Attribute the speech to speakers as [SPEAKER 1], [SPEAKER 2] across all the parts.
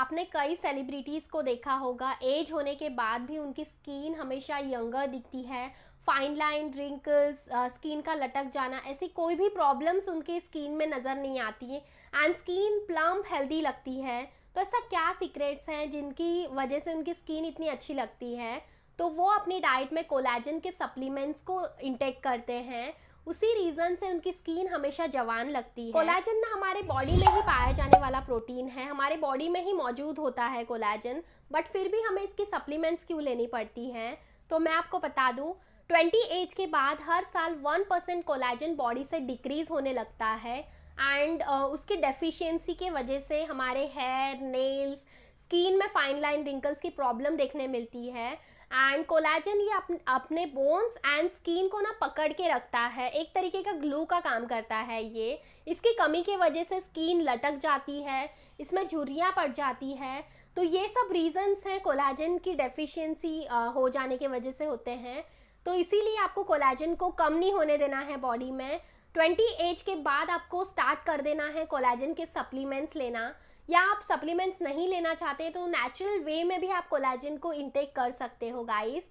[SPEAKER 1] आपने कई सेलिब्रिटीज़ को देखा होगा एज होने के बाद भी उनकी स्किन हमेशा यंगर दिखती है फाइन लाइन रिंकल्स स्किन का लटक जाना ऐसी कोई भी प्रॉब्लम्स उनके स्किन में नज़र नहीं आती है एंड स्किन प्लम्प हेल्दी लगती है तो ऐसा क्या सीक्रेट्स हैं जिनकी वजह से उनकी स्किन इतनी अच्छी लगती है तो वो अपनी डाइट में कोलेजन के सप्लीमेंट्स को इंटेक करते हैं उसी रीजन से उनकी स्किन हमेशा जवान लगती है कोलाजन ना हमारे बॉडी में ही पाया जाने वाला प्रोटीन है हमारे बॉडी में ही मौजूद होता है कोलाजन बट फिर भी हमें इसकी सप्लीमेंट्स क्यों लेनी पड़ती हैं तो मैं आपको बता दूँ ट्वेंटी एज के बाद हर साल वन परसेंट कोलाजन बॉडी से डिक्रीज होने लगता है एंड uh, उसकी डेफिशिएंसी के वजह से हमारे हेयर नेल्स स्किन में फाइन लाइन रिंकल्स की प्रॉब्लम देखने मिलती है एंड कोलाजन ये अप, अपने बोन्स एंड स्किन को ना पकड़ के रखता है एक तरीके का ग्लू का काम करता है ये इसकी कमी की वजह से स्किन लटक जाती है इसमें झुरियाँ पड़ जाती है तो ये सब रीज़न्स हैं कोलाजन की डेफिशिएंसी हो जाने के वजह से होते हैं तो इसीलिए आपको कोलाजन को कम नहीं होने देना है बॉडी में ट्वेंटी एज के बाद आपको स्टार्ट कर देना है कोलाजन के सप्लीमेंट्स लेना या आप सप्लीमेंट्स नहीं लेना चाहते तो नेचुरल वे में भी आप कोलेजन को इनटेक कर सकते हो गाइस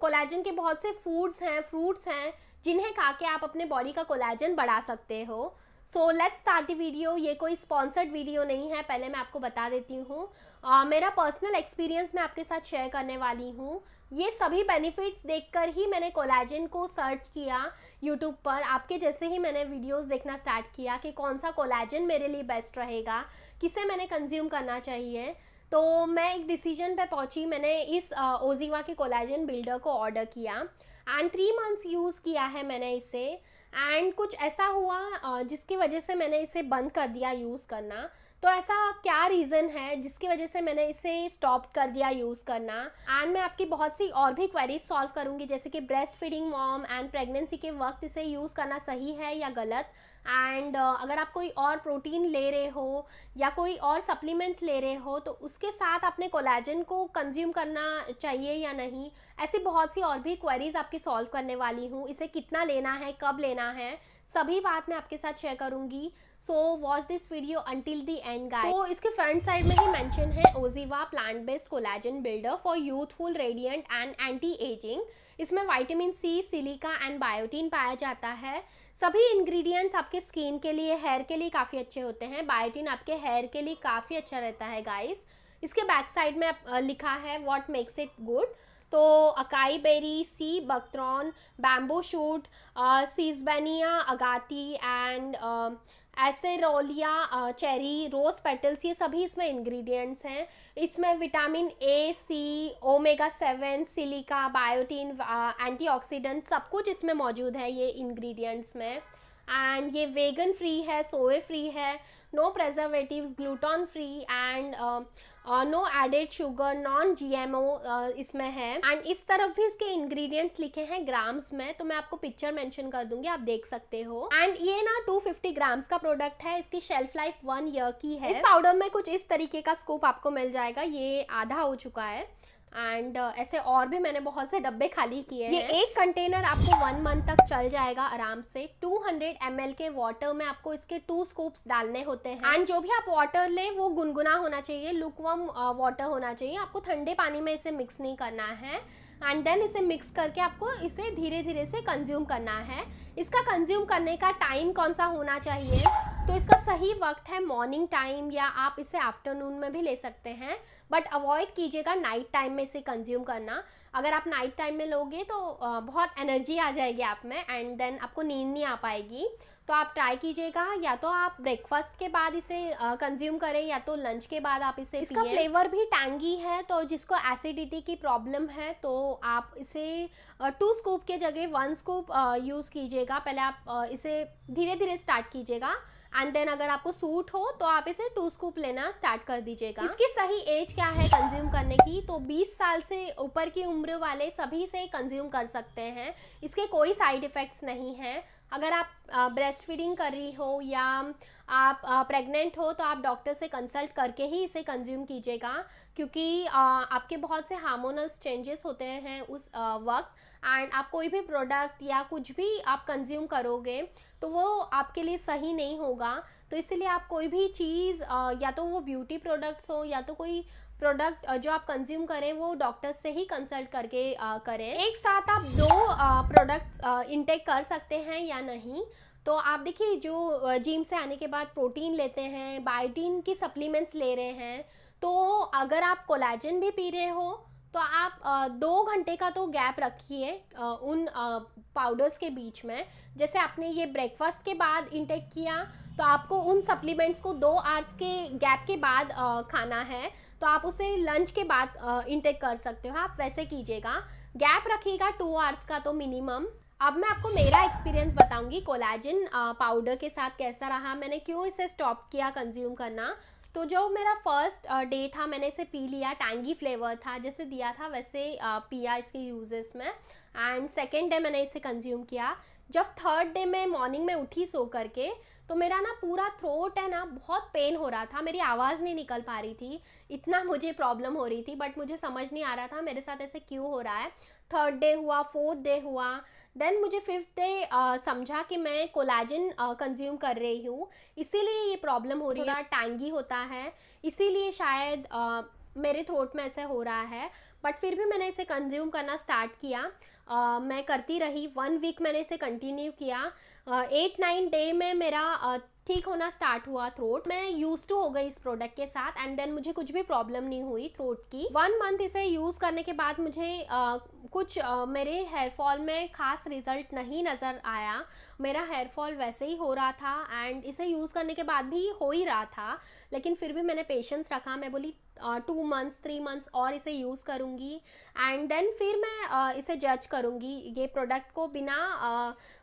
[SPEAKER 1] कोलेजन के बहुत से फूड्स हैं फ्रूट्स हैं जिन्हें खा के आप अपने बॉडी का कोलाजन बढ़ा सकते हो so let's start the video ये कोई स्पॉन्सर्ड वीडियो नहीं है पहले मैं आपको बता देती हूँ uh, मेरा पर्सनल एक्सपीरियंस मैं आपके साथ शेयर करने वाली हूँ ये सभी बेनिफिट्स देखकर ही मैंने कोलेजन को सर्च किया यूट्यूब पर आपके जैसे ही मैंने वीडियोस देखना स्टार्ट किया कि कौन सा कोलेजन मेरे लिए बेस्ट रहेगा किसे मैंने कंज्यूम करना चाहिए तो मैं एक डिसीजन पे पहुंची मैंने इस ओजिवा के कोलाजन बिल्डर को ऑर्डर किया एंड थ्री मंथ्स यूज़ किया है मैंने इसे एंड कुछ ऐसा हुआ जिसकी वजह से मैंने इसे बंद कर दिया यूज़ करना तो ऐसा क्या रीज़न है जिसकी वजह से मैंने इसे स्टॉप कर दिया यूज़ करना एंड मैं आपकी बहुत सी और भी क्वेरीज सॉल्व करूँगी जैसे कि breastfeeding mom and pregnancy के वक्त इसे यूज़ करना सही है या गलत एंड uh, अगर आप कोई और प्रोटीन ले रहे हो या कोई और सप्लीमेंट्स ले रहे हो तो उसके साथ आपने कोलेजन को कंज्यूम करना चाहिए या नहीं ऐसी बहुत सी और भी क्वेरीज आपकी सॉल्व करने वाली हूँ इसे कितना लेना है कब लेना है सभी बात मैं आपके साथ शेयर करूँगी so watch this video until the end guy तो इसके फ्रंट साइड में ही मैंशन है OZiva plant based collagen builder for youthful radiant and anti ageing इसमें vitamin C silica and biotin पाया जाता है सभी इंग्रेडिएंट्स आपके स्किन के लिए हेयर के लिए काफ़ी अच्छे होते हैं बायोटीन आपके हेयर के लिए काफ़ी अच्छा रहता है गाइस इसके बैक साइड में लिखा है व्हाट मेक्स इट गुड तो acai berry sea buckthorn bamboo shoot sesbania agati and acerola cherry rose petals ये सभी इसमें इंग्रेडिएंट्स हैं इसमें vitamin A C omega seven silica biotin antioxidant सब कुछ इसमें मौजूद है ये इंग्रेडिएंट्स में एंड ये वेगन फ्री है सोए फ्री है no preservative gluten free and no added sugar non G O इसमें है एंड इस तरफ भी इसके इंग्रेडिएंट्स लिखे हैं ग्राम्स में तो मैं आपको पिक्चर मैंशन कर दूंगी आप देख सकते हो एंड ये ना टू फिफ्टी ग्राम्स का प्रोडक्ट है इसकी शेल्फ लाइफ वन ईयर की है इस पाउडर में कुछ इस तरीके का स्कोप आपको मिल जाएगा ये आधा हो चुका है एंड uh, ऐसे और भी मैंने बहुत से डब्बे खाली किए हैं ये एक कंटेनर आपको वन मंथ तक चल जाएगा आराम से 200 हंड्रेड के वाटर में आपको इसके टू स्कूप्स डालने होते हैं एंड जो भी आप वाटर लें वो गुनगुना होना चाहिए लुकवम वाटर uh, होना चाहिए आपको ठंडे पानी में इसे मिक्स नहीं करना है एंड देन इसे मिक्स करके आपको इसे धीरे धीरे से कंज्यूम करना है इसका कंज्यूम करने का टाइम कौन सा होना चाहिए तो इसका सही वक्त है मॉर्निंग टाइम या आप इसे आफ्टरनून में भी ले सकते हैं बट अवॉइड कीजिएगा नाइट टाइम में इसे कंज्यूम करना अगर आप नाइट टाइम में लोगे तो बहुत एनर्जी आ जाएगी आप में एंड देन आपको नींद नहीं आ पाएगी तो आप ट्राई कीजिएगा या तो आप ब्रेकफास्ट के बाद इसे कंज्यूम करें या तो लंच के बाद आप इसे इसका फ्लेवर भी टैंगी है तो जिसको एसिडिटी की प्रॉब्लम है तो आप इसे टू स्कूप के जगह वन स्कूप यूज़ कीजिएगा पहले आप इसे धीरे धीरे स्टार्ट कीजिएगा एंड देन अगर आपको सूट हो तो आप इसे टू स्कूप लेना स्टार्ट कर दीजिएगा इसकी सही एज क्या है कंज्यूम करने की तो 20 साल से ऊपर की उम्र वाले सभी से कंज्यूम कर सकते हैं इसके कोई साइड इफ़ेक्ट्स नहीं हैं अगर आप ब्रेस्ट फीडिंग कर रही हो या आप प्रेग्नेंट हो तो आप डॉक्टर से कंसल्ट करके ही इसे कंज्यूम कीजिएगा क्योंकि आपके बहुत से हार्मोनल्स चेंजेस होते हैं उस वक्त एंड आप कोई भी प्रोडक्ट या कुछ भी आप कंज्यूम करोगे तो वो आपके लिए सही नहीं होगा तो इसीलिए आप कोई भी चीज़ या तो वो ब्यूटी प्रोडक्ट्स हो या तो कोई प्रोडक्ट जो आप कंज्यूम करें वो डॉक्टर से ही कंसल्ट करके आ, करें एक साथ आप दो प्रोडक्ट्स इंटेक कर सकते हैं या नहीं तो आप देखिए जो जिम से आने के बाद प्रोटीन लेते हैं बायोटीन की सप्लीमेंट्स ले रहे हैं तो अगर आप कोलाजन भी पी रहे हो तो आप दो घंटे का तो गैप रखिए उन पाउडर्स के बीच में जैसे आपने ये ब्रेकफास्ट के बाद इंटेक किया तो आपको उन सप्लीमेंट्स को दो आवर्स के गैप के बाद खाना है तो आप उसे लंच के बाद इंटेक कर सकते हो आप वैसे कीजिएगा गैप रखिएगा टू आवर्स का तो मिनिमम अब मैं आपको मेरा एक्सपीरियंस बताऊंगी कोलाजिन पाउडर के साथ कैसा रहा मैंने क्यों इसे स्टॉप किया कंज्यूम करना तो जो मेरा फर्स्ट डे uh, था मैंने इसे पी लिया टैंगी फ्लेवर था जैसे दिया था वैसे uh, पिया इसके यूजेस में एंड सेकेंड डे मैंने इसे कंज्यूम किया जब थर्ड डे मैं मॉर्निंग में उठी सो करके तो मेरा ना पूरा थ्रोट है ना बहुत पेन हो रहा था मेरी आवाज़ नहीं निकल पा रही थी इतना मुझे प्रॉब्लम हो रही थी बट मुझे समझ नहीं आ रहा था मेरे साथ ऐसे क्यों हो रहा है थर्ड डे हुआ फोर्थ डे हुआ देन मुझे फिफ्थ डे समझा कि मैं कोलाजिन कंज्यूम कर रही हूँ इसीलिए ये प्रॉब्लम हो रही है टैंगी होता है इसीलिए शायद मेरे थ्रोट में ऐसे हो रहा है बट फिर भी मैंने इसे कंज्यूम करना स्टार्ट किया मैं करती रही वन वीक मैंने इसे कंटिन्यू किया एट नाइन डे में मेरा ठीक होना स्टार्ट हुआ थ्रोट मैं यूज टू हो गई इस प्रोडक्ट के साथ एंड देन मुझे कुछ भी प्रॉब्लम नहीं हुई थ्रोट की वन मंथ इसे यूज करने के बाद मुझे आ, कुछ आ, मेरे फॉल में खास रिजल्ट नहीं नज़र आया मेरा हेयरफॉल वैसे ही हो रहा था एंड इसे यूज़ करने के बाद भी हो ही रहा था लेकिन फिर भी मैंने पेशेंस रखा मैं बोली टू मंथ्स थ्री मंथ्स और इसे यूज़ करूँगी एंड देन फिर मैं uh, इसे जज करूँगी ये प्रोडक्ट को बिना uh,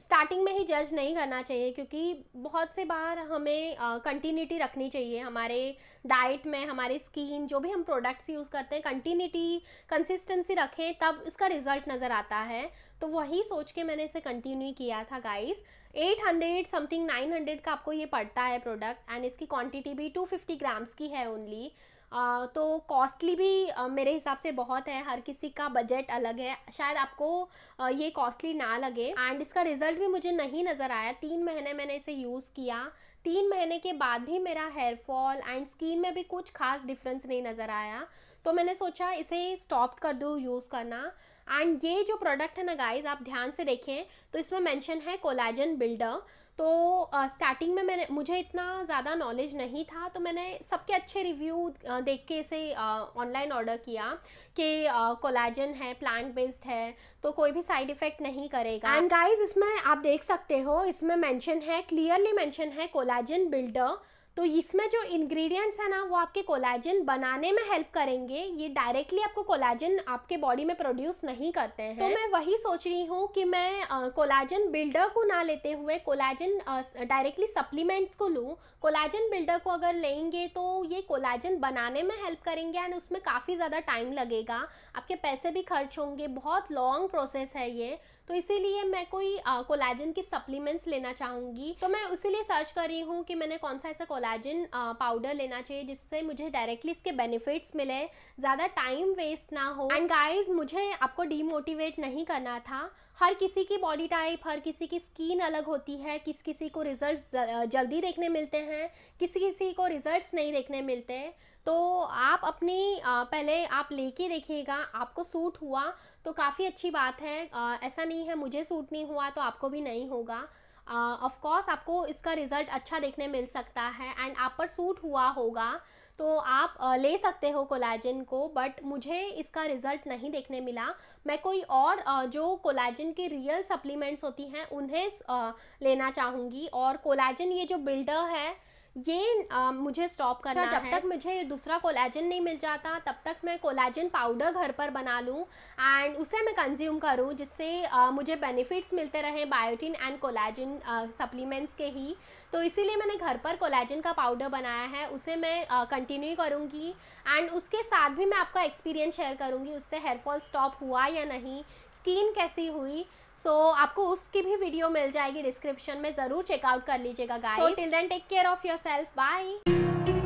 [SPEAKER 1] स्टार्टिंग में ही जज नहीं करना चाहिए क्योंकि बहुत से बार हमें कंटिन्यूटी रखनी चाहिए हमारे डाइट में हमारे स्किन जो भी हम प्रोडक्ट्स यूज़ करते हैं कंटिन्यूटी कंसिस्टेंसी रखें तब इसका रिजल्ट नज़र आता है तो वही सोच के मैंने इसे कंटिन्यू किया था गाइस 800 समथिंग 900 का आपको ये पड़ता है प्रोडक्ट एंड इसकी क्वान्टिटी भी टू ग्राम्स की है ओनली आ, तो कॉस्टली भी आ, मेरे हिसाब से बहुत है हर किसी का बजट अलग है शायद आपको आ, ये कॉस्टली ना लगे एंड इसका रिजल्ट भी मुझे नहीं नज़र आया तीन महीने मैंने इसे यूज़ किया तीन महीने के बाद भी मेरा हेयर फॉल एंड स्किन में भी कुछ खास डिफरेंस नहीं नज़र आया तो मैंने सोचा इसे स्टॉप कर दूँ यूज़ करना एंड ये जो प्रोडक्ट है ना गाइज आप ध्यान से देखें तो इसमें मेंशन है कोलाजन बिल्डर तो स्टार्टिंग uh, में मैंने मुझे इतना ज़्यादा नॉलेज नहीं था तो मैंने सबके अच्छे रिव्यू देख के इसे ऑनलाइन ऑर्डर किया कि कोलाजन है प्लांट बेस्ड है तो कोई भी साइड इफ़ेक्ट नहीं करेगा एंड गाइज इसमें आप देख सकते हो इसमें मेंशन है क्लियरली मेंशन है कोलाजन बिल्डर तो इसमें जो इंग्रेडिएंट्स है ना वो आपके कोलाजन बनाने में हेल्प करेंगे ये डायरेक्टली आपको कोलाजन आपके बॉडी में प्रोड्यूस नहीं करते हैं तो मैं वही सोच रही हूँ कि मैं कोलाजन बिल्डर को ना लेते हुए कोलाजन डायरेक्टली सप्लीमेंट्स को लूँ कोलाजन बिल्डर को अगर लेंगे तो ये कोलाजन बनाने में हेल्प करेंगे एंड उसमें काफ़ी ज़्यादा टाइम लगेगा आपके पैसे भी खर्च होंगे बहुत लॉन्ग प्रोसेस है ये तो इसीलिए मैं कोई कोलाजन की सप्लीमेंट्स लेना चाहूँगी तो मैं उसी सर्च कर रही हूँ कि मैंने कौन सा ऐसा कोलाजन कोलाजन पाउडर uh, लेना चाहिए जिससे मुझे डायरेक्टली इसके बेनिफिट्स मिले ज़्यादा टाइम वेस्ट ना हो एंड गाइस मुझे आपको डीमोटिवेट नहीं करना था हर किसी की बॉडी टाइप हर किसी की स्किन अलग होती है किस किसी को रिजल्ट्स uh, जल्दी देखने मिलते हैं किसी किसी को रिजल्ट्स नहीं देखने मिलते तो आप अपनी uh, पहले आप लेके देखिएगा आपको सूट हुआ तो काफ़ी अच्छी बात है ऐसा नहीं है मुझे सूट नहीं हुआ तो आपको भी नहीं होगा ऑफ़कोर्स uh, आपको इसका रिजल्ट अच्छा देखने मिल सकता है एंड आप पर सूट हुआ होगा तो आप ले सकते हो कोलाजिन को बट मुझे इसका रिज़ल्ट नहीं देखने मिला मैं कोई और जो कोलाजिन के रियल सप्लीमेंट्स होती हैं उन्हें लेना चाहूँगी और कोलाजिन ये जो बिल्डर है ये आ, मुझे स्टॉप करना जब है जब तक मुझे दूसरा कोलेजन नहीं मिल जाता तब तक मैं कोलेजन पाउडर घर पर बना लूँ एंड उसे मैं कंज्यूम करूँ जिससे आ, मुझे बेनिफिट्स मिलते रहें बायोटिन एंड कोलेजन सप्लीमेंट्स के ही तो इसीलिए मैंने घर पर कोलेजन का पाउडर बनाया है उसे मैं कंटिन्यू करूँगी एंड उसके साथ भी मैं आपका एक्सपीरियंस शेयर करूँगी उससे हेयरफॉल स्टॉप हुआ या नहीं स्किन कैसी हुई सो so, आपको उसकी भी वीडियो मिल जाएगी डिस्क्रिप्शन में ज़रूर चेकआउट कर लीजिएगा guys so till then take care of yourself by